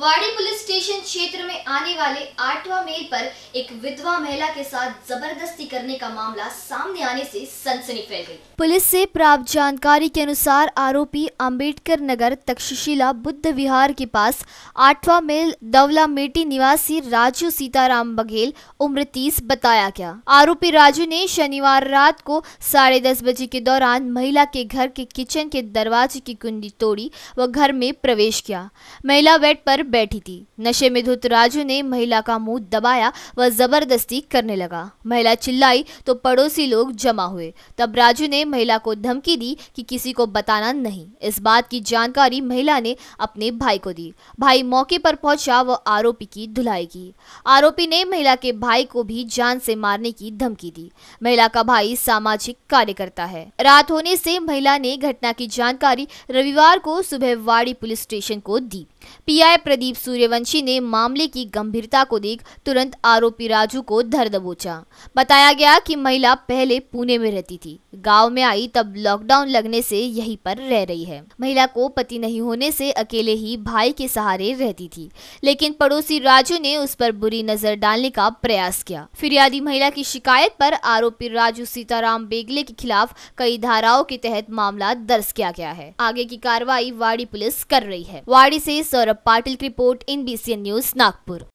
वाड़ी police station क्षेत्र में आने वाले आठवां मेल पर एक विधवा महिला के साथ जबरदस्ती करने का मामला सामने आने से सनसनी फैल गई। पुलिस से प्राप्त जानकारी के अनुसार आरोपी अंबेडकर नगर तक्षशिला बुद्ध विहार के पास आठवां मेल दवला मेटी निवासी राजू सीताराम बघेल उम्र तीस बताया गया आरोपी राजू ने शनिवार रात को साढ़े दस बजे के दौरान महिला के घर के किचन के दरवाजे की कुंडी तोड़ी व घर में प्रवेश किया महिला बेड पर बैठी थी नशे में धुत राजू ने महिला का मुंह दबाया व जबरदस्ती करने लगा महिला चिल्लाई तो पड़ोसी लोग जमा हुए तब राजू ने महिला को धमकी दी कि किसी को बताना नहीं इस बात की जानकारी महिला ने अपने भाई को दी भाई मौके पर पहुंचा व आरोपी की धुलाई की आरोपी ने महिला के भाई को भी जान से मारने की धमकी दी महिला का भाई सामाजिक कार्यकर्ता है रात होने से महिला ने घटना की जानकारी रविवार को सुबह वाड़ी पुलिस स्टेशन को दी पीआई प्रदीप सूर्यवंशी ने मामले की गंभीरता को देख तुरंत आरोपी राजू को धर दबोचा बताया गया कि महिला पहले पुणे में रहती थी गांव में आई तब लॉकडाउन लगने से यहीं पर रह रही है महिला को पति नहीं होने से अकेले ही भाई के सहारे रहती थी लेकिन पड़ोसी राजू ने उस पर बुरी नजर डालने का प्रयास किया फिरियादी महिला की शिकायत पर आरोपी राजू सीताराम बेगले के खिलाफ कई धाराओं के तहत मामला दर्ज किया गया है आगे की कार्रवाई वाड़ी पुलिस कर रही है वाड़ी से Saurabh Patil report in B C N news Nagpur